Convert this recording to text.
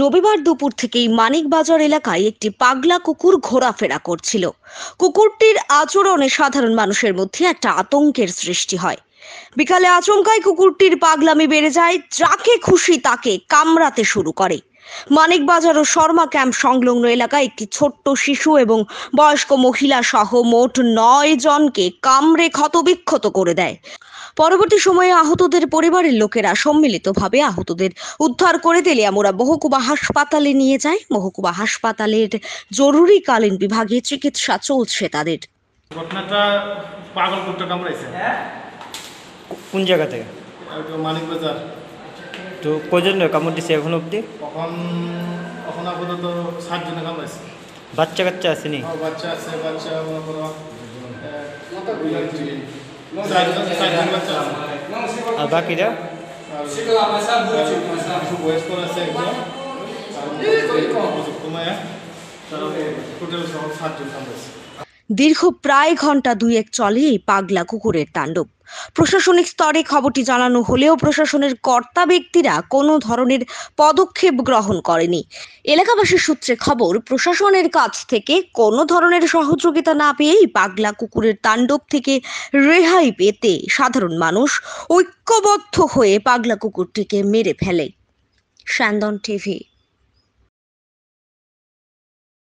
রবিবার দুপুর থেকেই মানিকবাজার এলাকায় একটি পাগলা কুকুর ঘোরাফেরা করছিল কুকুরটির আচরণে সাধারণ মানুষের মধ্যে একটা আতঙ্কের সৃষ্টি হয় বিকালে আচমকায় কুকুরটির পাগলামি বেড়ে যায় যাকে খুশি তাকে কামড়াতে শুরু করে মানিকবাজার ও শর্মা ক্যাম্প সংলগ্ন এলাকায় একটি ছোট্ট শিশু এবং বয়স্ক মহিলা সহ মোট নয় জনকে কামড়ে ক্ষতবিক্ষত করে দেয় পরবর্তী সময়ে আহতদের পরিবারের লোকেরা সম্মিলিতভাবে আহতদের উদ্ধার করে দিলে আমরা মহকুমা হাসপাতালে নিয়ে যায় মহকুমা হাসপাতালের জরুরিকালীন বিভাগে চিকিৎসা চলছে তাদের ঘটনাটা পাগল করতে কামড়াইছে কোন জায়গা থেকে মানিক বাজার তো কজনের কামড় দিছে এখন অবধি এখন এখন আপাতত ষাট জনের কামড়াইছে বাচ্চা কাচ্চা আসেনি বাচ্চা আছে বাচ্চা আর বাকিরা টোটাল দীর্ঘ প্রায় ঘন্টা দুয়েক চলে এই পাগলা কুকুরের তাণ্ডব প্রশাসনিক স্তরে খবরটি জানানো হলেও প্রশাসনের কর্তা ব্যক্তিরা কোনো ধরনের পদক্ষেপ গ্রহণ করেনি এলাকাবাসীর সূত্রে খবর প্রশাসনের কাছ থেকে কোনো ধরনের সহযোগিতা না পেয়েই পাগলা কুকুরের তাণ্ডব থেকে রেহাই পেতে সাধারণ মানুষ ঐক্যবদ্ধ হয়ে পাগলা কুকুরটিকে মেরে ফেলে স্যান্দন টিভি